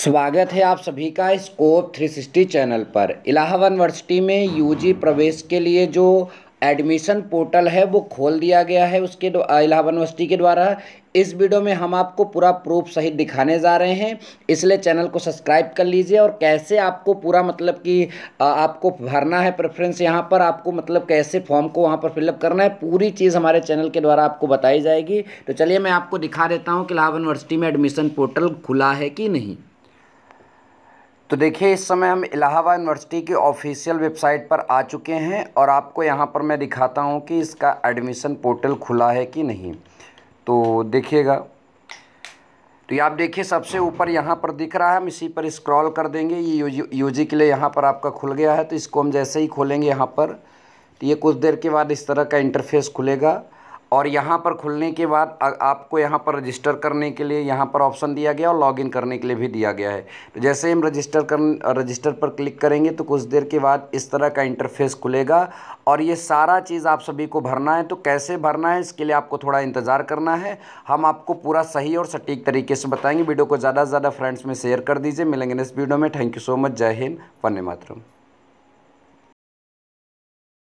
स्वागत है आप सभी का इस कोप 360 चैनल पर इलाहाबाद यूनिवर्सिटी में यूजी प्रवेश के लिए जो एडमिशन पोर्टल है वो खोल दिया गया है उसके इलाहाबाद यूनिवर्सिटी के द्वारा इस वीडियो में हम आपको पूरा प्रूफ सहित दिखाने जा रहे हैं इसलिए चैनल को सब्सक्राइब कर लीजिए और कैसे आपको पूरा मतलब कि आपको भरना है प्रेफरेंस यहाँ पर आपको मतलब कैसे फॉर्म को वहाँ पर फिलअप करना है पूरी चीज़ हमारे चैनल के द्वारा आपको बताई जाएगी तो चलिए मैं आपको दिखा देता हूँ कि इलाहाबाद यूनिवर्सिटी में एडमिशन पोर्टल खुला है कि नहीं तो देखिए इस समय हम इलाहाबाद यूनिवर्सिटी की ऑफिशियल वेबसाइट पर आ चुके हैं और आपको यहाँ पर मैं दिखाता हूँ कि इसका एडमिशन पोर्टल खुला है कि नहीं तो देखिएगा तो ये आप देखिए सबसे ऊपर यहाँ पर दिख रहा है हम इसी पर स्क्रॉल कर देंगे ये यूजी के लिए यहाँ पर आपका खुल गया है तो इसको हम जैसे ही खोलेंगे यहाँ पर तो ये कुछ देर के बाद इस तरह का इंटरफेस खुलेगा और यहाँ पर खुलने के बाद आपको यहाँ पर रजिस्टर करने के लिए यहाँ पर ऑप्शन दिया गया और लॉगिन करने के लिए भी दिया गया है तो जैसे हम रजिस्टर कर रजिस्टर पर क्लिक करेंगे तो कुछ देर के बाद इस तरह का इंटरफेस खुलेगा और ये सारा चीज़ आप सभी को भरना है तो कैसे भरना है इसके लिए आपको थोड़ा इंतज़ार करना है हम आपको पूरा सही और सटीक तरीके से बताएंगे वीडियो को ज़्यादा से ज़्यादा फ्रेंड्स में शेयर कर दीजिए मिलेंगे नेक्स्ट वीडियो में थैंक यू सो मच जय हिंद वन्य मातरम